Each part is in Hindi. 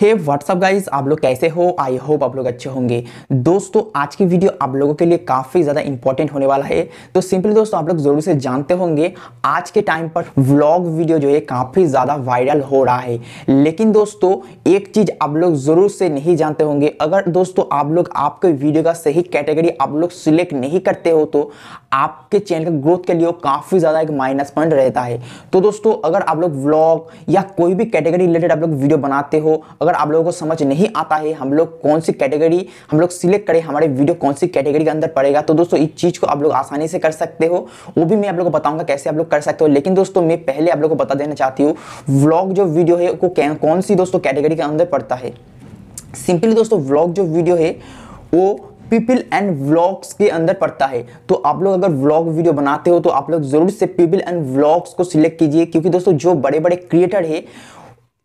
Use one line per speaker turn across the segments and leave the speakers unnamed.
हे व्हाट्सअप गाइज आप लोग कैसे हो आई होप आप लोग अच्छे होंगे दोस्तों आज की वीडियो आप लोगों के लिए काफ़ी ज़्यादा इंपॉर्टेंट होने वाला है तो सिंपली दोस्तों आप लोग ज़रूर से जानते होंगे आज के टाइम पर व्लॉग वीडियो जो है काफ़ी ज़्यादा वायरल हो रहा है लेकिन दोस्तों एक चीज़ आप लोग ज़रूर से नहीं जानते होंगे अगर दोस्तों आप लोग आपके वीडियो का सही कैटेगरी आप लोग सिलेक्ट नहीं करते हो तो आपके चैनल के ग्रोथ के लिए काफ़ी ज़्यादा एक माइनस पॉइंट रहता है तो दोस्तों अगर आप लोग व्लॉग या कोई भी कैटेगरी रिलेटेड आप लोग वीडियो बनाते हो अगर आप लोगों को समझ नहीं आता है हम लोग कौन सी कैटेगरी हम लोग सिलेक्ट करें हमारे वीडियो कौन सी कैटेगरी के अंदर पड़ेगा तो दोस्तों इस चीज़ को आप लोग आसानी से कर सकते हो वो भी मैं आप लोगों को बताऊंगा कैसे आप लोग कर सकते हो लेकिन दोस्तों मैं पहले आप लोग को बता देना चाहती हूँ व्लॉग जो वीडियो है वो कौन सी दोस्तों कैटेगरी के अंदर पड़ता है सिंपली दोस्तों व्लॉग जो वीडियो है वो पीपल एंड व्लॉग्स के अंदर पड़ता है तो आप लोग अगर व्लॉग वीडियो बनाते हो तो आप लोग जरूर से पीपल एंड व्लॉग्स को सिलेक्ट कीजिए क्योंकि दोस्तों जो बड़े बड़े क्रिएटर है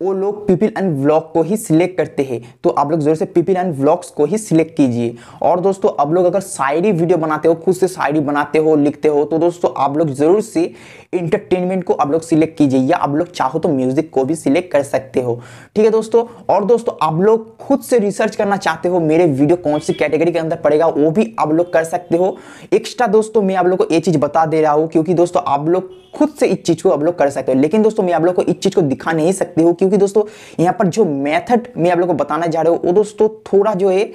वो लोग पीपल एंड व्लॉग को ही सिलेक्ट करते हैं तो आप लोग जरूर से पीपल एंड व्लॉग्स को ही सिलेक्ट कीजिए और दोस्तों आप लोग अगर शायरी वीडियो बनाते हो खुद से शायरी बनाते हो लिखते हो तो दोस्तों आप लोग जरूर से इंटरटेनमेंट को आप लोग सिलेक्ट कीजिए या आप लोग चाहो तो म्यूजिक को भी सिलेक्ट कर सकते हो ठीक है दोस्तों और दोस्तों आप लोग खुद से रिसर्च करना चाहते हो मेरे वीडियो कौन सी कैटेगरी के अंदर पड़ेगा वो भी आप लोग कर सकते हो एक्स्ट्रा दोस्तों मैं आप लोग को ये चीज़ बता दे रहा हूँ क्योंकि दोस्तों आप लोग खुद से इस चीज़ को आप लोग कर सकते हो लेकिन दोस्तों मैं आप लोग को इस चीज़ को दिखा नहीं सकती हूँ क्योंकि क्योंकि दोस्तों यहाँ पर जो मेथड मैं आप लोग को बताना जा रहे हो वो दोस्तों थोड़ा जो है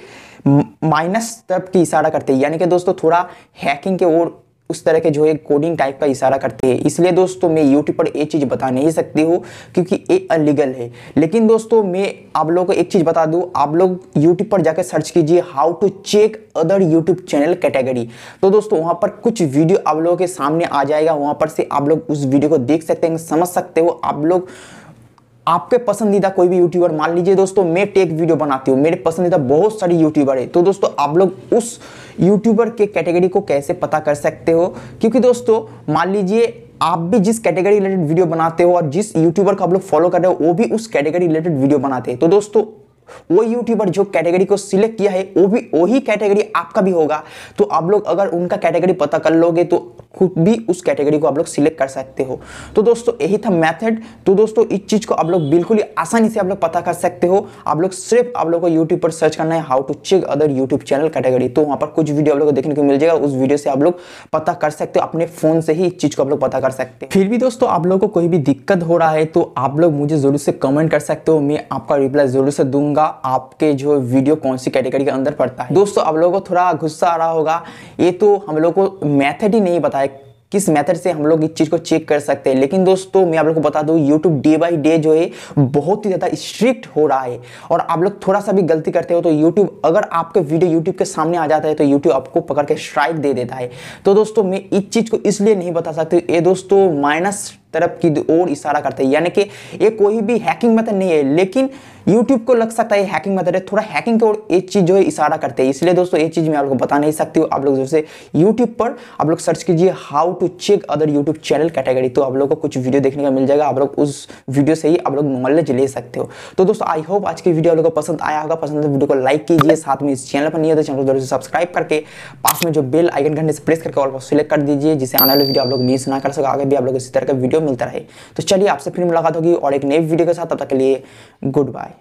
माइनस तरफ की इशारा करते हैं यानी कि दोस्तों थोड़ा हैकिंग के ओर उस तरह के जो है कोडिंग टाइप का इशारा करते हैं इसलिए दोस्तों मैं यूट्यूब पर ये चीज़ बता नहीं सकती हूँ क्योंकि ये अनलीगल है लेकिन दोस्तों मैं आप लोगों को एक चीज़ बता दूँ आप लोग यूट्यूब पर जाकर सर्च कीजिए how to check other YouTube channel category तो दोस्तों वहाँ पर कुछ वीडियो आप लोगों के सामने आ जाएगा वहाँ पर से आप लोग उस वीडियो को देख सकते हैं समझ सकते हो आप लोग आपके पसंदीदा कोई भी यूट्यूबर मान लीजिए दोस्तों मैं टेक वीडियो बनाती हूँ मेरे पसंदीदा बहुत सारे यूट्यूबर है तो दोस्तों आप लोग उस यूट्यूबर के कैटेगरी को कैसे पता कर सकते हो क्योंकि दोस्तों मान लीजिए आप भी जिस कैटेगरी रिलेटेड वीडियो बनाते हो और जिस यूट्यूबर को आप लोग फॉलो कर रहे हो वो भी उस कैटेगरी रिलेटेड वीडियो बनाते हैं तो दोस्तों वो यूट्यूबर जो कैटेगरी को सिलेक्ट किया है वो भी वही कैटेगरी आपका भी होगा तो आप लोग अगर उनका कैटेगरी पता कर लोगे तो खुद भी उस कैटेगरी को आप लोग सिलेक्ट कर सकते हो तो दोस्तों यही था मेथड तो दोस्तों इस चीज़ को आप लोग बिल्कुल ही आसानी से आप लोग पता कर सकते हो आप लोग सिर्फ आप लोग को यूट्यूब पर सर्च करना है how to check other YouTube channel category तो वहाँ पर कुछ वीडियो आप लोग को देखने को मिल जाएगा उस वीडियो से आप लोग पता कर सकते हो अपने फ़ोन से ही इस चीज़ को आप लोग पता कर सकते हो फिर भी दोस्तों आप लोग को कोई भी दिक्कत हो रहा है तो आप लोग मुझे ज़रूर से कमेंट कर सकते हो मैं आपका रिप्लाई ज़रूर से दूंगा आपके जो वीडियो कौन सी कैटेगरी के अंदर पड़ता है दोस्तों आप लोगों को थोड़ा गुस्सा आ रहा होगा ये तो हम लोग को मैथड ही नहीं बताया किस मेथड से हम लोग इस चीज़ को चेक कर सकते हैं लेकिन दोस्तों मैं आप लोग को बता दूँ यूट्यूब डे बाई डे जो है बहुत ही ज़्यादा स्ट्रिक्ट हो रहा है और आप लोग थोड़ा सा भी गलती करते हो तो यूट्यूब अगर आपके वीडियो यूट्यूब के सामने आ जाता है तो यूट्यूब आपको पकड़ के स्ट्राइक दे देता है तो दोस्तों मैं इस चीज़ को इसलिए नहीं बता सकती ये दोस्तों माइनस तरफ की ओर इशारा करते हैं यानी कि ये कोई भी हैकिंग मेथड नहीं है लेकिन यूट्यूब को लग सकता है हैकिंग मेथड है थोड़ा हैकिंग की ओर एक चीज़ जो है इशारा करते हैं इसलिए दोस्तों एक चीज़ मैं आप लोग बता नहीं सकती हूँ आप लोग जैसे यूट्यूब पर आप लोग सर्च कीजिए how to check other YouTube channel category तो आप लोग को कुछ वीडियो देखने का मिल जाएगा आप लोग उस वीडियो से ही आप लोग नॉलेज ले सकते हो तो दोस्तों आई होप आज की वीडियो आप लोग को पसंद आया होगा पसंद वीडियो तो को लाइक कीजिए साथ में इस चैनल पर नहीं होते तो चैनल को जरूर सब्सक्राइब करके पास में जो बेल आइकन घंटे से प्रेस करके ऑल पर सिलेक्ट कर दीजिए जिससे आने वाली वीडियो आप लोग मिस ना कर सको आगे भी आप लोग इसी तरह का वीडियो मिलता रहे तो चलिए आपसे फिर मुलाकात होगी और एक नई वीडियो के साथ तब तक के लिए गुड बाय